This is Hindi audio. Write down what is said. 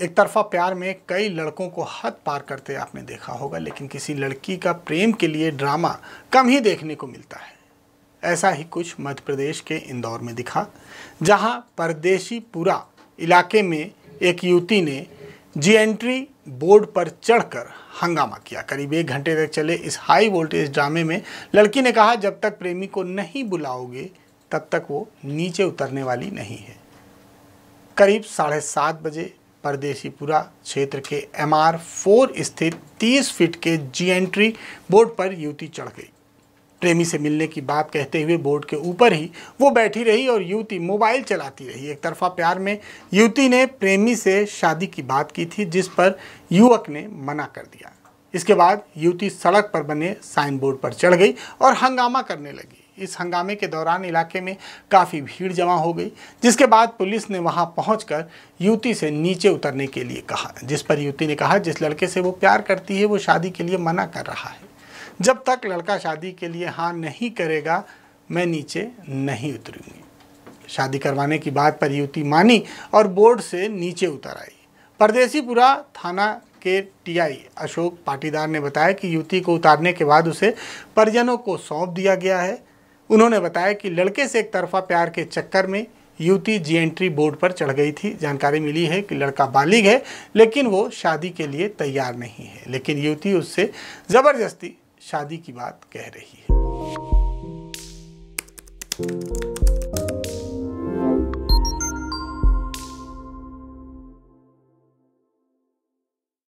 एक तरफा प्यार में कई लड़कों को हद पार करते आपने देखा होगा लेकिन किसी लड़की का प्रेम के लिए ड्रामा कम ही देखने को मिलता है ऐसा ही कुछ मध्य प्रदेश के इंदौर में दिखा जहां परदेशीपुरा इलाके में एक युवती ने जी एंट्री बोर्ड पर चढ़कर हंगामा किया करीब एक घंटे तक चले इस हाई वोल्टेज ड्रामे में लड़की ने कहा जब तक प्रेमी को नहीं बुलाओगे तब तक वो नीचे उतरने वाली नहीं है करीब साढ़े सात बजे परदेसीपुरा क्षेत्र के एम आर फोर स्थित 30 फीट के जी एंट्री बोर्ड पर युवती चढ़ गई प्रेमी से मिलने की बात कहते हुए बोर्ड के ऊपर ही वो बैठी रही और युवती मोबाइल चलाती रही एक तरफा प्यार में युवती ने प्रेमी से शादी की बात की थी जिस पर युवक ने मना कर दिया इसके बाद युवती सड़क पर बने साइन बोर्ड पर चढ़ गई और हंगामा करने लगी इस हंगामे के दौरान इलाके में काफ़ी भीड़ जमा हो गई जिसके बाद पुलिस ने वहां पहुंचकर युवती से नीचे उतरने के लिए कहा जिस पर युवती ने कहा जिस लड़के से वो प्यार करती है वो शादी के लिए मना कर रहा है जब तक लड़का शादी के लिए हाँ नहीं करेगा मैं नीचे नहीं उतरूँगी शादी करवाने की बात पर युवती मानी और बोर्ड से नीचे उतर आई परदेसीपुरा थाना के टीआई अशोक पाटीदार ने बताया कि युवती को उतारने के बाद उसे परिजनों को सौंप दिया गया है उन्होंने बताया कि लड़के से एक तरफा प्यार के चक्कर में युवती जी एंट्री बोर्ड पर चढ़ गई थी जानकारी मिली है कि लड़का बालिग है लेकिन वो शादी के लिए तैयार नहीं है लेकिन युवती उससे ज़बरदस्ती शादी की बात कह रही है